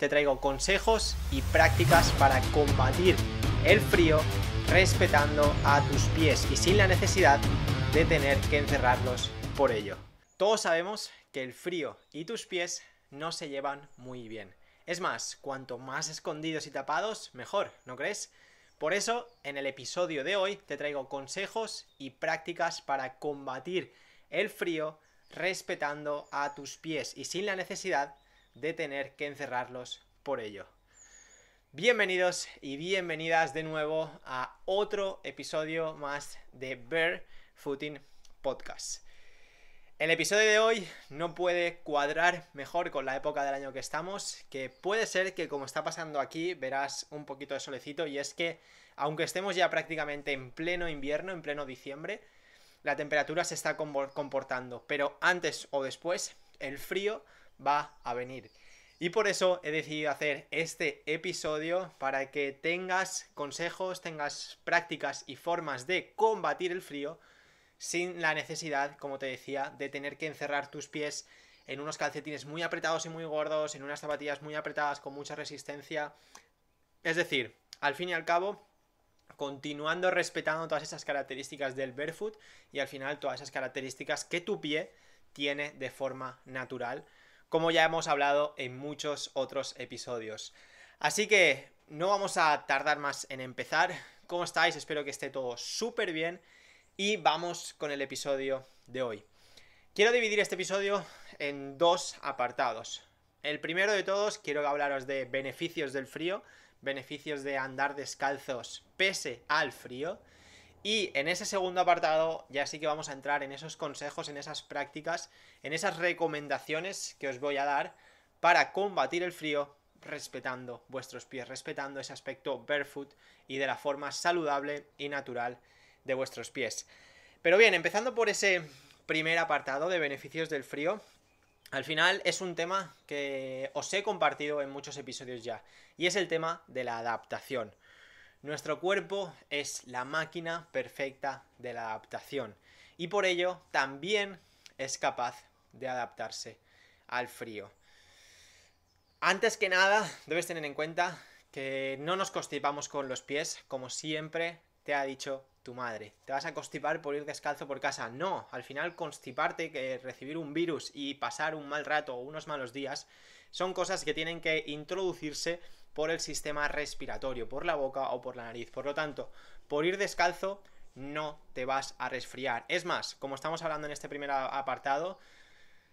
te traigo consejos y prácticas para combatir el frío respetando a tus pies y sin la necesidad de tener que encerrarlos por ello. Todos sabemos que el frío y tus pies no se llevan muy bien. Es más, cuanto más escondidos y tapados, mejor, ¿no crees? Por eso, en el episodio de hoy te traigo consejos y prácticas para combatir el frío respetando a tus pies y sin la necesidad de tener que encerrarlos por ello. Bienvenidos y bienvenidas de nuevo a otro episodio más de Bear Footing Podcast. El episodio de hoy no puede cuadrar mejor con la época del año que estamos, que puede ser que como está pasando aquí verás un poquito de solecito y es que aunque estemos ya prácticamente en pleno invierno, en pleno diciembre, la temperatura se está comportando, pero antes o después el frío va a venir. Y por eso he decidido hacer este episodio para que tengas consejos, tengas prácticas y formas de combatir el frío sin la necesidad, como te decía, de tener que encerrar tus pies en unos calcetines muy apretados y muy gordos, en unas zapatillas muy apretadas con mucha resistencia. Es decir, al fin y al cabo, continuando respetando todas esas características del barefoot y al final todas esas características que tu pie tiene de forma natural como ya hemos hablado en muchos otros episodios. Así que no vamos a tardar más en empezar. ¿Cómo estáis? Espero que esté todo súper bien y vamos con el episodio de hoy. Quiero dividir este episodio en dos apartados. El primero de todos, quiero hablaros de beneficios del frío, beneficios de andar descalzos pese al frío. Y en ese segundo apartado ya sí que vamos a entrar en esos consejos, en esas prácticas, en esas recomendaciones que os voy a dar para combatir el frío respetando vuestros pies, respetando ese aspecto barefoot y de la forma saludable y natural de vuestros pies. Pero bien, empezando por ese primer apartado de beneficios del frío, al final es un tema que os he compartido en muchos episodios ya, y es el tema de la adaptación. Nuestro cuerpo es la máquina perfecta de la adaptación y por ello también es capaz de adaptarse al frío. Antes que nada, debes tener en cuenta que no nos constipamos con los pies, como siempre te ha dicho tu madre. ¿Te vas a constipar por ir descalzo por casa? No, al final constiparte, que recibir un virus y pasar un mal rato o unos malos días, son cosas que tienen que introducirse por el sistema respiratorio, por la boca o por la nariz. Por lo tanto, por ir descalzo no te vas a resfriar. Es más, como estamos hablando en este primer apartado,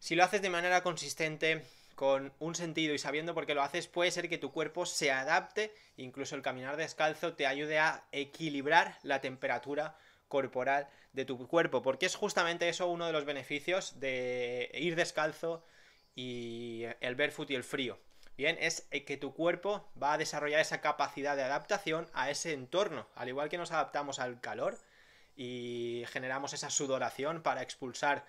si lo haces de manera consistente, con un sentido y sabiendo por qué lo haces, puede ser que tu cuerpo se adapte, incluso el caminar descalzo te ayude a equilibrar la temperatura corporal de tu cuerpo, porque es justamente eso uno de los beneficios de ir descalzo y el barefoot y el frío bien, es que tu cuerpo va a desarrollar esa capacidad de adaptación a ese entorno. Al igual que nos adaptamos al calor y generamos esa sudoración para expulsar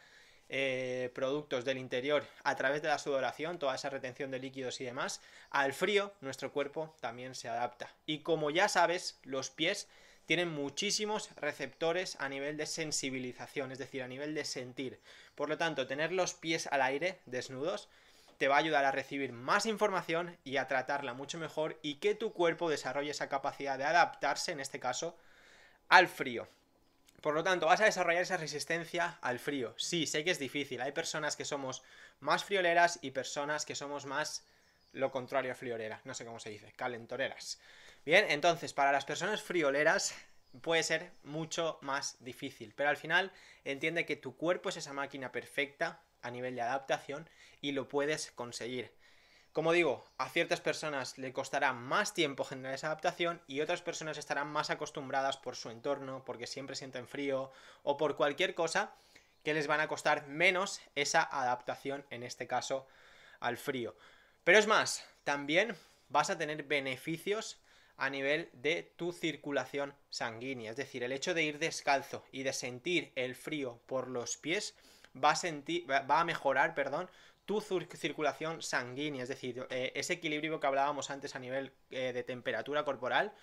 eh, productos del interior a través de la sudoración, toda esa retención de líquidos y demás, al frío nuestro cuerpo también se adapta. Y como ya sabes, los pies tienen muchísimos receptores a nivel de sensibilización, es decir, a nivel de sentir. Por lo tanto, tener los pies al aire, desnudos, te va a ayudar a recibir más información y a tratarla mucho mejor y que tu cuerpo desarrolle esa capacidad de adaptarse, en este caso, al frío. Por lo tanto, vas a desarrollar esa resistencia al frío. Sí, sé que es difícil. Hay personas que somos más frioleras y personas que somos más lo contrario a frioleras. No sé cómo se dice, calentoreras. Bien, entonces, para las personas frioleras, puede ser mucho más difícil. Pero al final entiende que tu cuerpo es esa máquina perfecta a nivel de adaptación y lo puedes conseguir. Como digo, a ciertas personas le costará más tiempo generar esa adaptación y otras personas estarán más acostumbradas por su entorno, porque siempre sienten frío o por cualquier cosa que les van a costar menos esa adaptación, en este caso, al frío. Pero es más, también vas a tener beneficios a nivel de tu circulación sanguínea, es decir, el hecho de ir descalzo y de sentir el frío por los pies va a, sentir, va a mejorar, perdón, tu circulación sanguínea, es decir, eh, ese equilibrio que hablábamos antes a nivel eh, de temperatura corporal,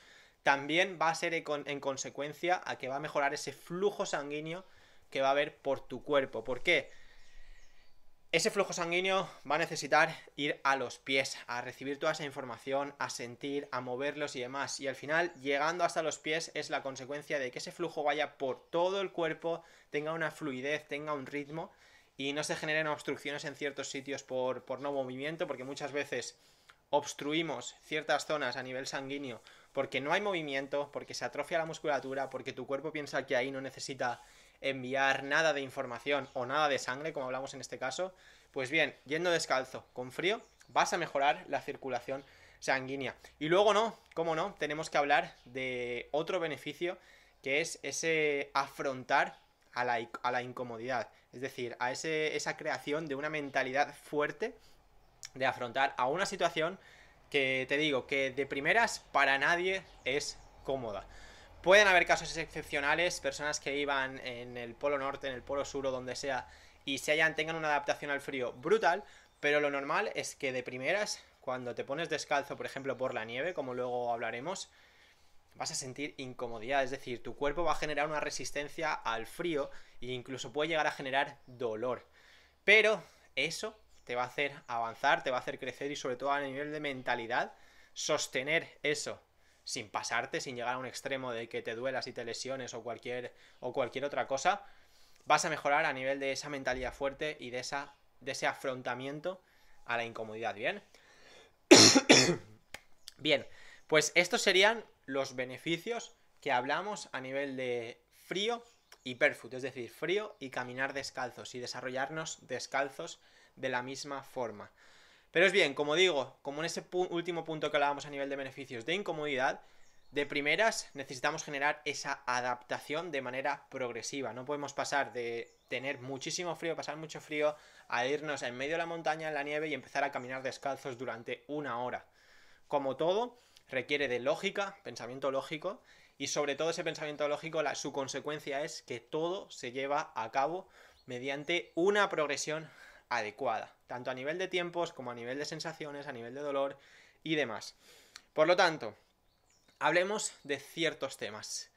también va a ser en consecuencia a que va a mejorar ese flujo sanguíneo que va a haber por tu cuerpo. ¿Por qué? Ese flujo sanguíneo va a necesitar ir a los pies, a recibir toda esa información, a sentir, a moverlos y demás. Y al final, llegando hasta los pies es la consecuencia de que ese flujo vaya por todo el cuerpo, tenga una fluidez, tenga un ritmo y no se generen obstrucciones en ciertos sitios por, por no movimiento, porque muchas veces obstruimos ciertas zonas a nivel sanguíneo porque no hay movimiento, porque se atrofia la musculatura, porque tu cuerpo piensa que ahí no necesita enviar nada de información o nada de sangre, como hablamos en este caso, pues bien, yendo descalzo, con frío, vas a mejorar la circulación sanguínea. Y luego no, cómo no, tenemos que hablar de otro beneficio que es ese afrontar a la, a la incomodidad, es decir, a esa creación de una mentalidad fuerte de afrontar a una situación que te digo que de primeras para nadie es cómoda. Pueden haber casos excepcionales, personas que iban en el polo norte, en el polo sur o donde sea, y se hayan, tengan una adaptación al frío brutal, pero lo normal es que de primeras, cuando te pones descalzo, por ejemplo, por la nieve, como luego hablaremos, vas a sentir incomodidad, es decir, tu cuerpo va a generar una resistencia al frío e incluso puede llegar a generar dolor. Pero eso te va a hacer avanzar, te va a hacer crecer y sobre todo a nivel de mentalidad, sostener eso sin pasarte, sin llegar a un extremo de que te duelas y te lesiones o cualquier, o cualquier otra cosa, vas a mejorar a nivel de esa mentalidad fuerte y de, ese afrontamiento a la incomodidad, ¿bien? Bien, pues estos serían los beneficios que hablamos a nivel de frío y perfut, es decir, frío y caminar descalzos y desarrollarnos descalzos de la misma forma. Pero es bien, como digo, como en ese último punto que hablábamos a nivel de beneficios de incomodidad, de primeras necesitamos generar esa adaptación de manera progresiva. No podemos pasar de tener muchísimo frío, pasar mucho frío, a irnos en medio de la montaña, en la nieve y empezar a caminar descalzos durante una hora. Como todo, requiere de lógica, pensamiento lógico, y sobre todo ese pensamiento lógico, su consecuencia es que todo se lleva a cabo mediante una progresión adecuada, tanto a nivel de tiempos como a nivel de sensaciones, a nivel de dolor y demás. Por lo tanto, hablemos de ciertos temas.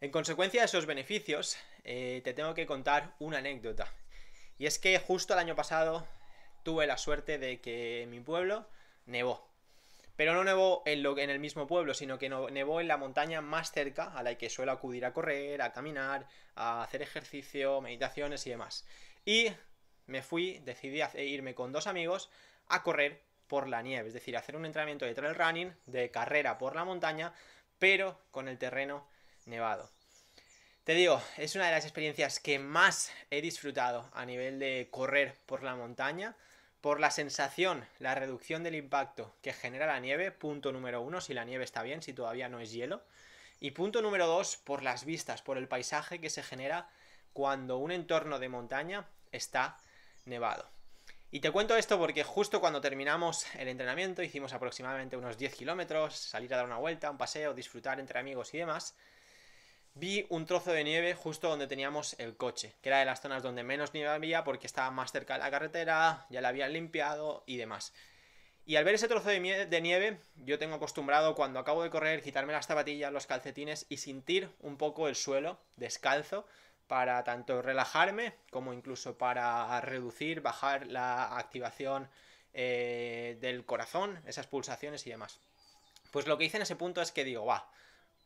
En consecuencia de esos beneficios, eh, te tengo que contar una anécdota. Y es que justo el año pasado tuve la suerte de que en mi pueblo nevó. Pero no nevó en, lo, en el mismo pueblo, sino que nevó en la montaña más cerca a la que suelo acudir a correr, a caminar, a hacer ejercicio, meditaciones y demás. Y me fui, decidí irme con dos amigos a correr por la nieve, es decir, hacer un entrenamiento de trail running, de carrera por la montaña, pero con el terreno nevado. Te digo, es una de las experiencias que más he disfrutado a nivel de correr por la montaña, por la sensación, la reducción del impacto que genera la nieve, punto número uno, si la nieve está bien, si todavía no es hielo, y punto número dos, por las vistas, por el paisaje que se genera cuando un entorno de montaña está nevado. Y te cuento esto porque justo cuando terminamos el entrenamiento, hicimos aproximadamente unos 10 kilómetros, salir a dar una vuelta, un paseo, disfrutar entre amigos y demás, vi un trozo de nieve justo donde teníamos el coche, que era de las zonas donde menos nieve había porque estaba más cerca de la carretera, ya la habían limpiado y demás. Y al ver ese trozo de, nieve, yo tengo acostumbrado cuando acabo de correr quitarme las zapatillas, los calcetines y sentir un poco el suelo descalzo para tanto relajarme como incluso para reducir, bajar la activación eh, del corazón, esas pulsaciones y demás. Pues lo que hice en ese punto es que digo, va,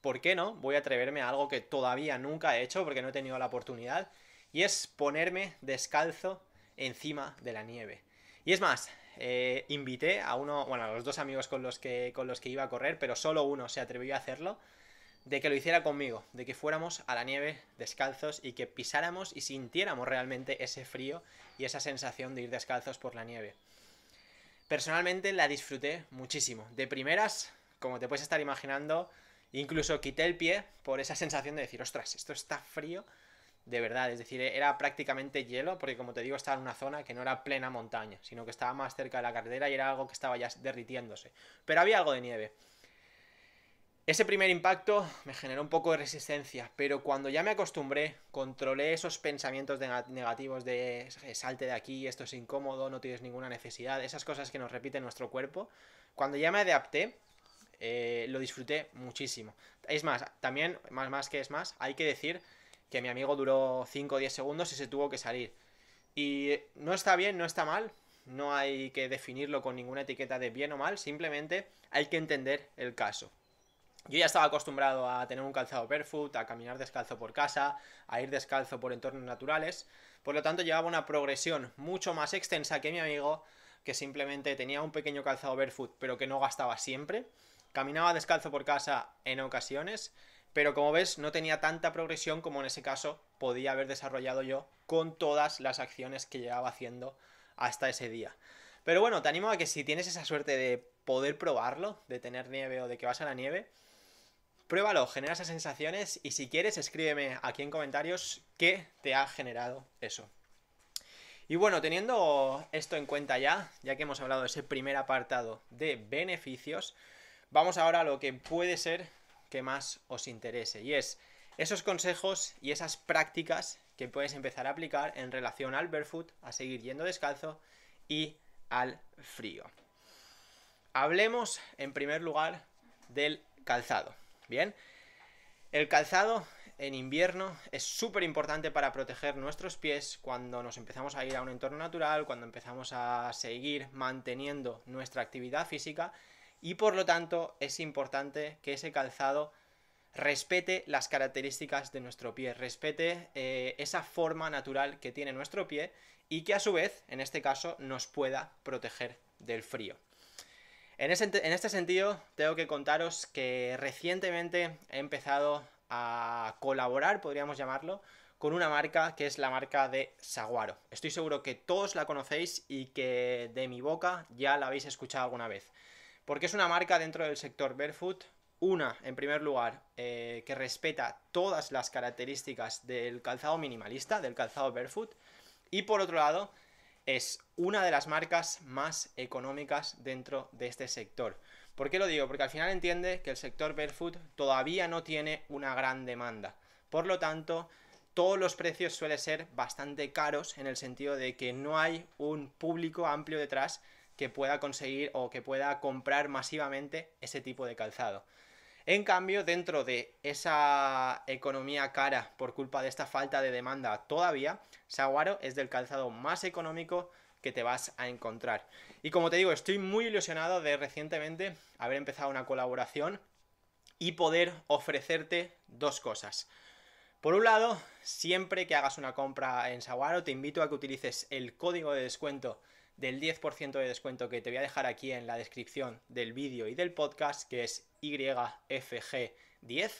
¿por qué no? Voy a atreverme a algo que todavía nunca he hecho porque no he tenido la oportunidad y es ponerme descalzo encima de la nieve. Y es más, eh, invité a uno, bueno, a los dos amigos con los, que, con los que iba a correr, pero solo uno se atrevió a hacerlo de que lo hiciera conmigo, de que fuéramos a la nieve descalzos y que pisáramos y sintiéramos realmente ese frío y esa sensación de ir descalzos por la nieve. Personalmente la disfruté muchísimo. De primeras, como te puedes estar imaginando, incluso quité el pie por esa sensación de decir, ostras, esto está frío de verdad. Es decir, era prácticamente hielo, porque como te digo, estaba en una zona que no era plena montaña, sino que estaba más cerca de la carretera y era algo que estaba ya derritiéndose. Pero había algo de nieve. Ese primer impacto me generó un poco de resistencia, pero cuando ya me acostumbré, controlé esos pensamientos negativos de eh, salte de aquí, esto es incómodo, no tienes ninguna necesidad, esas cosas que nos repite nuestro cuerpo, cuando ya me adapté, eh, lo disfruté muchísimo. Es más, también, más, más que es más, hay que decir que mi amigo duró 5 o 10 segundos y se tuvo que salir. Y no está bien, no está mal, no hay que definirlo con ninguna etiqueta de bien o mal, simplemente hay que entender el caso. Yo ya estaba acostumbrado a tener un calzado barefoot, a caminar descalzo por casa, a ir descalzo por entornos naturales, por lo tanto llevaba una progresión mucho más extensa que mi amigo, que simplemente tenía un pequeño calzado barefoot, pero que no gastaba siempre. Caminaba descalzo por casa en ocasiones, pero como ves no tenía tanta progresión como en ese caso podía haber desarrollado yo con todas las acciones que llevaba haciendo hasta ese día. Pero bueno, te animo a que si tienes esa suerte de poder probarlo, de tener nieve o de que vas a la nieve, pruébalo, genera esas sensaciones y si quieres escríbeme aquí en comentarios qué te ha generado eso. Y bueno, teniendo esto en cuenta ya, ya que hemos hablado de ese primer apartado de beneficios, vamos ahora a lo que puede ser que más os interese y es esos consejos y esas prácticas que puedes empezar a aplicar en relación al barefoot, a seguir yendo descalzo y al frío. Hablemos en primer lugar del calzado. Bien. El calzado en invierno es súper importante para proteger nuestros pies cuando nos empezamos a ir a un entorno natural, cuando empezamos a seguir manteniendo nuestra actividad física y por lo tanto es importante que ese calzado respete las características de nuestro pie, respete eh, esa forma natural que tiene nuestro pie y que a su vez, en este caso, nos pueda proteger del frío. En, este sentido, tengo que contaros que recientemente he empezado a colaborar, podríamos llamarlo, con una marca que es la marca de Saguaro. Estoy seguro que todos la conocéis y que de mi boca ya la habéis escuchado alguna vez. Porque es una marca dentro del sector barefoot, una, en primer lugar, eh, que respeta todas las características del calzado minimalista, del calzado barefoot, y por otro lado, es una de las marcas más económicas dentro de este sector. ¿Por qué lo digo? Porque al final entiende que el sector barefoot todavía no tiene una gran demanda. Por lo tanto, todos los precios suelen ser bastante caros en el sentido de que no hay un público amplio detrás que pueda conseguir o que pueda comprar masivamente ese tipo de calzado. En cambio, dentro de esa economía cara por culpa de esta falta de demanda todavía, Saguaro es del calzado más económico que te vas a encontrar. Y como te digo, estoy muy ilusionado de recientemente haber empezado una colaboración y poder ofrecerte dos cosas. Por un lado, siempre que hagas una compra en Saguaro, te invito a que utilices el código de descuento del 10% de descuento que te voy a dejar aquí en la descripción del vídeo y del podcast, que es YFG10.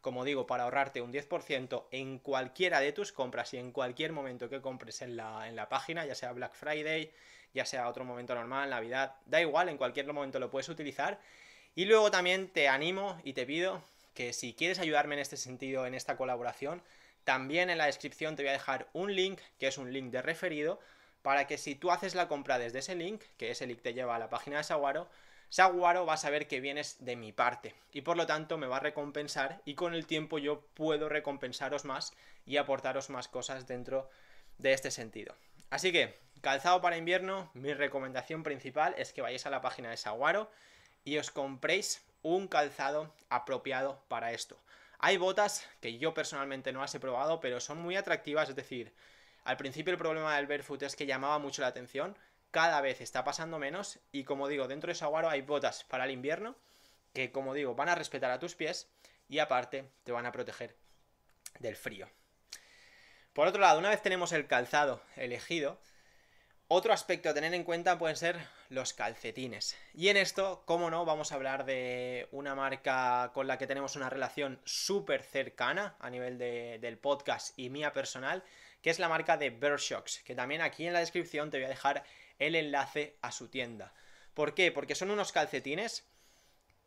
Como digo, para ahorrarte un 10% en cualquiera de tus compras y en cualquier momento que compres en la, página, ya sea Black Friday, ya sea otro momento normal, Navidad, da igual, en cualquier momento lo puedes utilizar. Y luego también te animo y te pido que si quieres ayudarme en este sentido, en esta colaboración, también en la descripción te voy a dejar un link, que es un link de referido, para que si tú haces la compra desde ese link, que es el link te lleva a la página de Saguaro, Saguaro va a saber que vienes de mi parte y por lo tanto me va a recompensar y con el tiempo yo puedo recompensaros más y aportaros más cosas dentro de este sentido. Así que, calzado para invierno, mi recomendación principal es que vayáis a la página de Saguaro y os compréis un calzado apropiado para esto. Hay botas que yo personalmente no las he probado, pero son muy atractivas, es decir, al principio el problema del barefoot es que llamaba mucho la atención, cada vez está pasando menos y como digo, dentro de Saguaro hay botas para el invierno que como digo, van a respetar a tus pies y aparte te van a proteger del frío. Por otro lado, una vez tenemos el calzado elegido, otro aspecto a tener en cuenta pueden ser los calcetines. Y en esto, como no, vamos a hablar de una marca con la que tenemos una relación súper cercana a nivel de, del podcast y mía personal, que es la marca de Bershocks, que también aquí en la descripción te voy a dejar el enlace a su tienda. ¿Por qué? Porque son unos calcetines,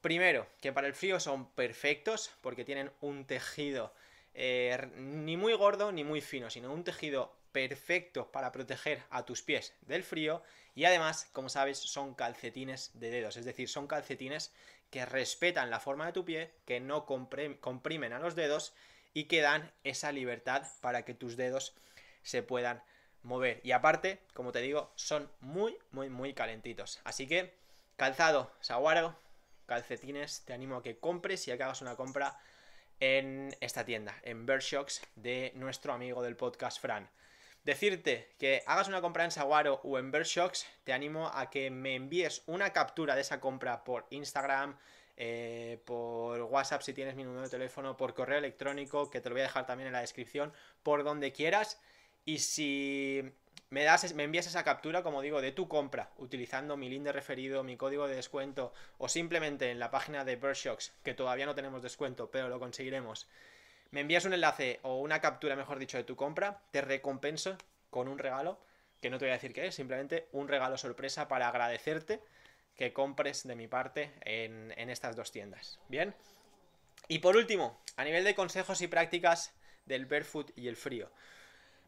primero, que para el frío son perfectos, porque tienen un tejido eh, ni muy gordo ni muy fino, sino un tejido perfecto para proteger a tus pies del frío y además, como sabes, son calcetines de dedos, es decir, son calcetines que respetan la forma de tu pie, que no comprimen a los dedos y que dan esa libertad para que tus dedos se puedan mover. Y aparte, como te digo, son muy, muy, muy calentitos. Así que, calzado, saguaro, calcetines, te animo a que compres y a que hagas una compra en esta tienda, en Bershox, de nuestro amigo del podcast Fran. Decirte que hagas una compra en Saguaro o en Bershox, te animo a que me envíes una captura de esa compra por Instagram, eh, por WhatsApp si tienes mi número de teléfono, por correo electrónico, que te lo voy a dejar también en la descripción, por donde quieras y si me, das, me envías esa captura, como digo, de tu compra, utilizando mi link de referido, mi código de descuento, o simplemente en la página de Shocks, que todavía no tenemos descuento, pero lo conseguiremos, me envías un enlace o una captura, mejor dicho, de tu compra, te recompenso con un regalo, que no te voy a decir qué es, simplemente un regalo sorpresa para agradecerte que compres de mi parte en, en estas dos tiendas. Bien. Y por último, a nivel de consejos y prácticas del barefoot y el frío.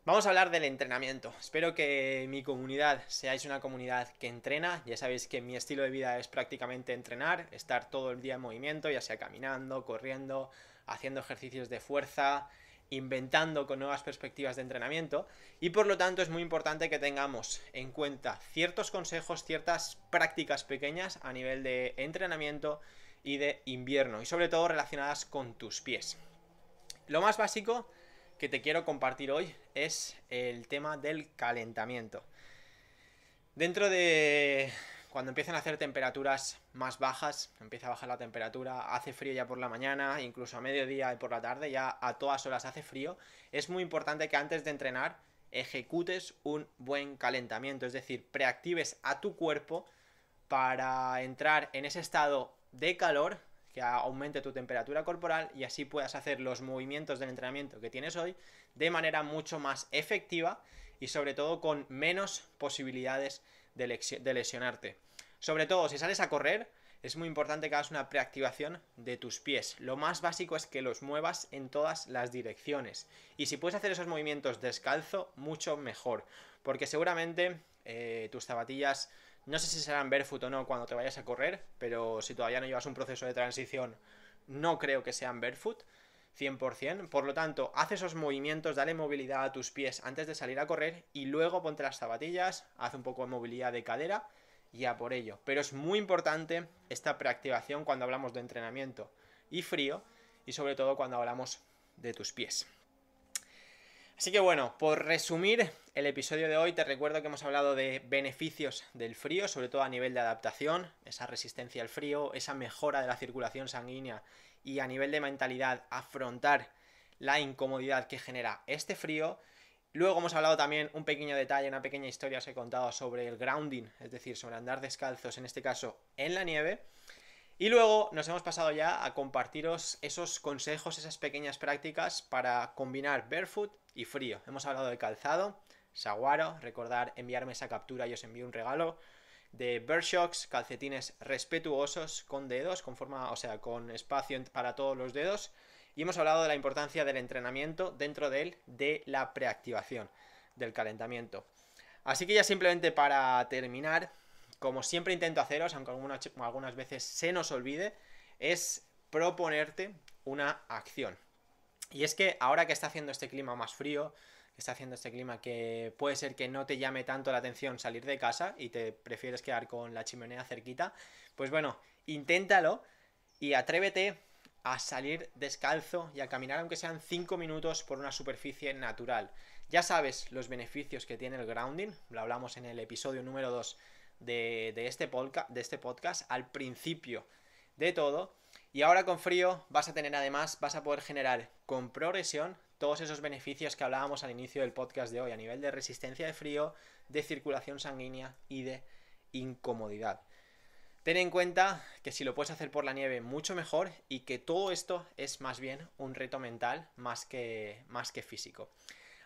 Vamos a hablar del entrenamiento. Espero que mi comunidad seáis una comunidad que entrena. Ya sabéis que mi estilo de vida es prácticamente entrenar, estar todo el día en movimiento, ya sea caminando, corriendo, haciendo ejercicios de fuerza, inventando con nuevas perspectivas de entrenamiento. Y por lo tanto es muy importante que tengamos en cuenta ciertos consejos, ciertas prácticas pequeñas a nivel de entrenamiento y de invierno. Y sobre todo relacionadas con tus pies. Lo más básico que te quiero compartir hoy es el tema del calentamiento. Dentro de cuando empiezan a hacer temperaturas más bajas, empieza a bajar la temperatura, hace frío ya por la mañana, incluso a mediodía y por la tarde, ya a todas horas hace frío, es muy importante que antes de entrenar ejecutes un buen calentamiento, es decir, preactives a tu cuerpo para entrar en ese estado de calor que aumente tu temperatura corporal y así puedas hacer los movimientos del entrenamiento que tienes hoy de manera mucho más efectiva y sobre todo con menos posibilidades de, lesionarte. Sobre todo si sales a correr, es muy importante que hagas una preactivación de tus pies. Lo más básico es que los muevas en todas las direcciones. Y si puedes hacer esos movimientos descalzo, mucho mejor. Porque seguramente eh, tus zapatillas no sé si serán barefoot o no cuando te vayas a correr, pero si todavía no llevas un proceso de transición, no creo que sean barefoot. 100%. Por lo tanto, haz esos movimientos, dale movilidad a tus pies antes de salir a correr y luego ponte las zapatillas, haz un poco de movilidad de cadera y a por ello. Pero es muy importante esta preactivación cuando hablamos de entrenamiento y frío y sobre todo cuando hablamos de tus pies. Así que bueno, por resumir el episodio de hoy, te recuerdo que hemos hablado de beneficios del frío, sobre todo a nivel de adaptación, esa resistencia al frío, esa mejora de la circulación sanguínea y a nivel de mentalidad afrontar la incomodidad que genera este frío. Luego hemos hablado también un pequeño detalle, una pequeña historia os he contado sobre el grounding, es decir, sobre andar descalzos, en este caso en la nieve. Y luego nos hemos pasado ya a compartiros esos consejos, esas pequeñas prácticas para combinar barefoot y frío. Hemos hablado de calzado, saguaro, recordar enviarme esa captura y os envío un regalo. De Bershocks, calcetines respetuosos con dedos, con forma, o sea, con espacio para todos los dedos. Y hemos hablado de la importancia del entrenamiento dentro de él, de la preactivación, del calentamiento. Así que ya simplemente para terminar, como siempre intento haceros, aunque algunas, veces se nos olvide, es proponerte una acción. Y es que ahora que está haciendo este clima más frío, que está haciendo este clima que puede ser que no te llame tanto la atención salir de casa y te prefieres quedar con la chimenea cerquita, pues bueno, inténtalo y atrévete a salir descalzo y a caminar aunque sean 5 minutos por una superficie natural. Ya sabes los beneficios que tiene el grounding, lo hablamos en el episodio número 2 de, este podcast, de este podcast al principio de todo. Y ahora con frío vas a tener además, vas a poder generar con progresión todos esos beneficios que hablábamos al inicio del podcast de hoy a nivel de resistencia de frío, de circulación sanguínea y de incomodidad. Ten en cuenta que si lo puedes hacer por la nieve mucho mejor y que todo esto es más bien un reto mental más más que físico.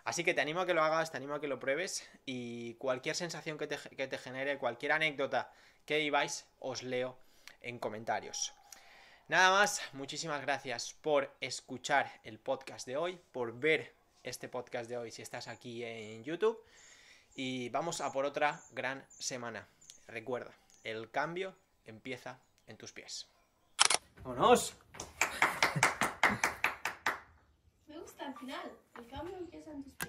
Así que te animo a que lo hagas, te animo a que lo pruebes y cualquier sensación que te, genere, cualquier anécdota que viváis, os leo en comentarios. Nada más, muchísimas gracias por escuchar el podcast de hoy, por ver este podcast de hoy si estás aquí en YouTube y vamos a por otra gran semana. Recuerda, el cambio empieza en tus pies. ¡Vámonos! Me gusta al final. El cambio empieza en tus pies.